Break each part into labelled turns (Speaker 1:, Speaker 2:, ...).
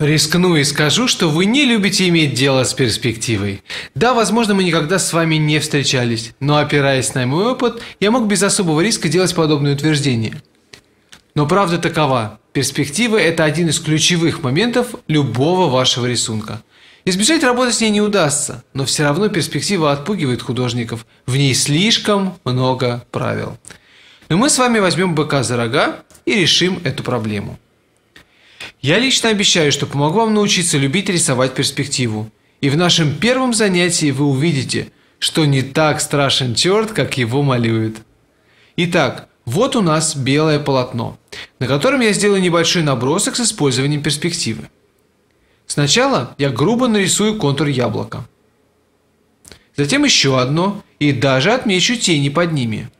Speaker 1: Рискну и скажу, что вы не любите иметь дело с перспективой. Да, возможно, мы никогда с вами не встречались, но опираясь на мой опыт, я мог без особого риска делать подобное утверждение. Но правда такова. Перспектива – это один из ключевых моментов любого вашего рисунка. Избежать работы с ней не удастся, но все равно перспектива отпугивает художников. В ней слишком много правил. Но мы с вами возьмем быка за рога и решим эту проблему. Я лично обещаю, что помогу вам научиться любить рисовать перспективу. И в нашем первом занятии вы увидите, что не так страшен черт, как его малюют. Итак, вот у нас белое полотно, на котором я сделаю небольшой набросок с использованием перспективы. Сначала я грубо нарисую контур яблока. Затем еще одно и даже отмечу тени под ними –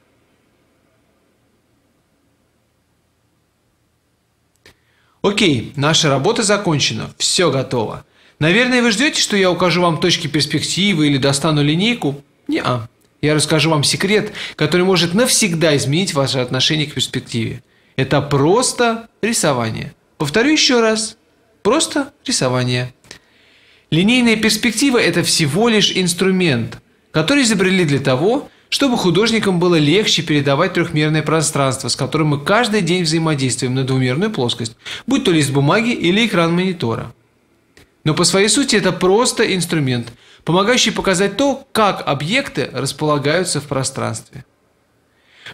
Speaker 1: Окей, наша работа закончена, все готово. Наверное, вы ждете, что я укажу вам точки перспективы или достану линейку? Неа. Я расскажу вам секрет, который может навсегда изменить ваше отношение к перспективе. Это просто рисование. Повторю еще раз. Просто рисование. Линейная перспектива – это всего лишь инструмент, который изобрели для того, чтобы художникам было легче передавать трехмерное пространство, с которым мы каждый день взаимодействуем на двумерную плоскость, будь то лист бумаги или экран монитора. Но по своей сути это просто инструмент, помогающий показать то, как объекты располагаются в пространстве.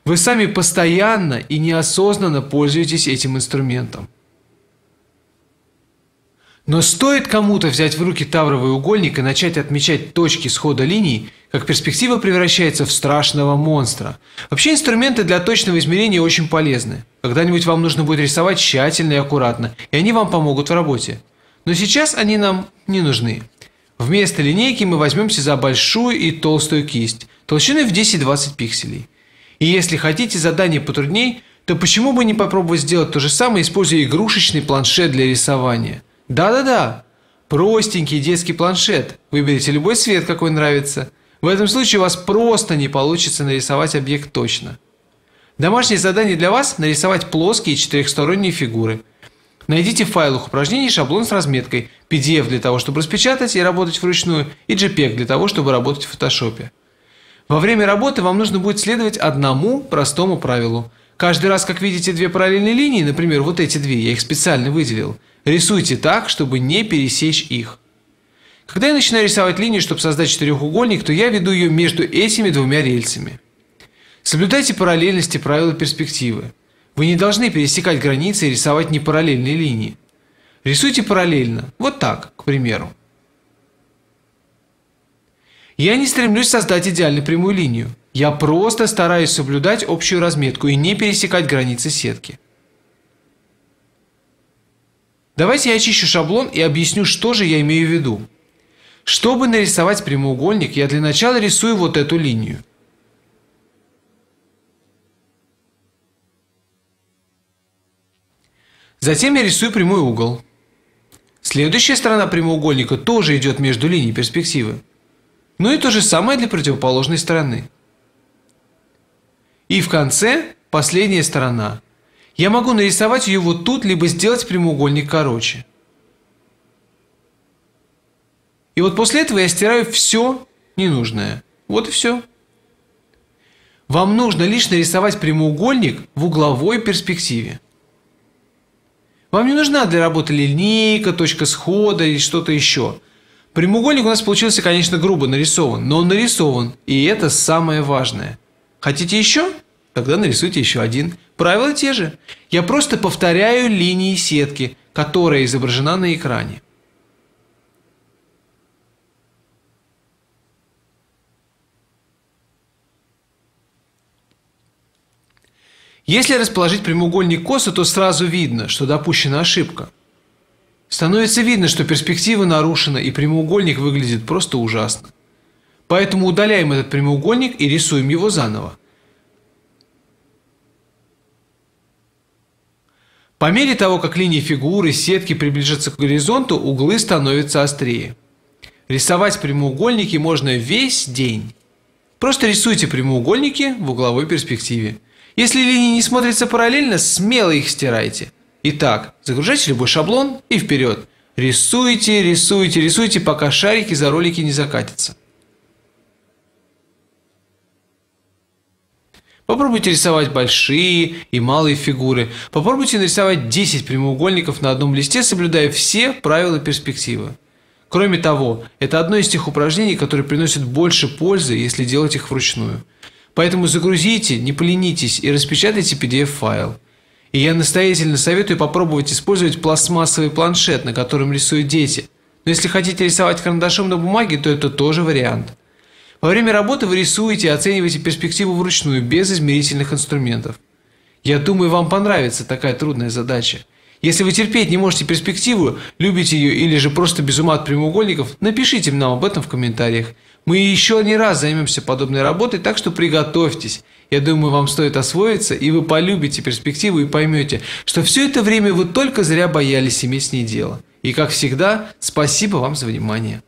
Speaker 1: Вы сами постоянно и неосознанно пользуетесь этим инструментом. Но стоит кому-то взять в руки тавровый угольник и начать отмечать точки схода линий – как перспектива превращается в страшного монстра. Вообще инструменты для точного измерения очень полезны. Когда-нибудь вам нужно будет рисовать тщательно и аккуратно, и они вам помогут в работе. Но сейчас они нам не нужны. Вместо линейки мы возьмемся за большую и толстую кисть, толщиной в 10-20 пикселей. И если хотите задание потрудней, то почему бы не попробовать сделать то же самое, используя игрушечный планшет для рисования? Да-да-да, простенький детский планшет. Выберите любой цвет, какой нравится. В этом случае у вас просто не получится нарисовать объект точно. Домашнее задание для вас – нарисовать плоские четырехсторонние фигуры. Найдите в файлах упражнений шаблон с разметкой, PDF для того, чтобы распечатать и работать вручную, и JPEG для того, чтобы работать в Photoshop. Во время работы вам нужно будет следовать одному простому правилу. Каждый раз, как видите две параллельные линии, например, вот эти две, я их специально выделил, рисуйте так, чтобы не пересечь их – когда я начинаю рисовать линию, чтобы создать четырехугольник, то я веду ее между этими двумя рельсами. Соблюдайте параллельности правила перспективы. Вы не должны пересекать границы и рисовать непараллельные линии. Рисуйте параллельно, вот так, к примеру. Я не стремлюсь создать идеальную прямую линию. Я просто стараюсь соблюдать общую разметку и не пересекать границы сетки. Давайте я очищу шаблон и объясню, что же я имею в виду. Чтобы нарисовать прямоугольник, я для начала рисую вот эту линию. Затем я рисую прямой угол. Следующая сторона прямоугольника тоже идет между линией перспективы. Ну и то же самое для противоположной стороны. И в конце последняя сторона. Я могу нарисовать ее вот тут, либо сделать прямоугольник короче. И вот после этого я стираю все ненужное. Вот и все. Вам нужно лишь нарисовать прямоугольник в угловой перспективе. Вам не нужна для работы линейка, точка схода или что-то еще. Прямоугольник у нас получился, конечно, грубо нарисован, но он нарисован, и это самое важное. Хотите еще? Тогда нарисуйте еще один. Правила те же. Я просто повторяю линии сетки, которая изображена на экране. Если расположить прямоугольник косо, то сразу видно, что допущена ошибка. Становится видно, что перспектива нарушена и прямоугольник выглядит просто ужасно. Поэтому удаляем этот прямоугольник и рисуем его заново. По мере того, как линии фигуры сетки приближаются к горизонту, углы становятся острее. Рисовать прямоугольники можно весь день. Просто рисуйте прямоугольники в угловой перспективе – если линии не смотрятся параллельно, смело их стирайте. Итак, загружайте любой шаблон и вперед. Рисуйте, рисуйте, рисуйте, пока шарики за ролики не закатятся. Попробуйте рисовать большие и малые фигуры. Попробуйте нарисовать 10 прямоугольников на одном листе, соблюдая все правила перспективы. Кроме того, это одно из тех упражнений, которые приносят больше пользы, если делать их вручную. Поэтому загрузите, не поленитесь и распечатайте PDF-файл. И я настоятельно советую попробовать использовать пластмассовый планшет, на котором рисуют дети. Но если хотите рисовать карандашом на бумаге, то это тоже вариант. Во время работы вы рисуете и оцениваете перспективу вручную, без измерительных инструментов. Я думаю, вам понравится такая трудная задача. Если вы терпеть не можете перспективу, любите ее или же просто без ума от прямоугольников, напишите нам об этом в комментариях. Мы еще не раз займемся подобной работой, так что приготовьтесь. Я думаю, вам стоит освоиться, и вы полюбите перспективу и поймете, что все это время вы только зря боялись иметь с ней дело. И как всегда, спасибо вам за внимание.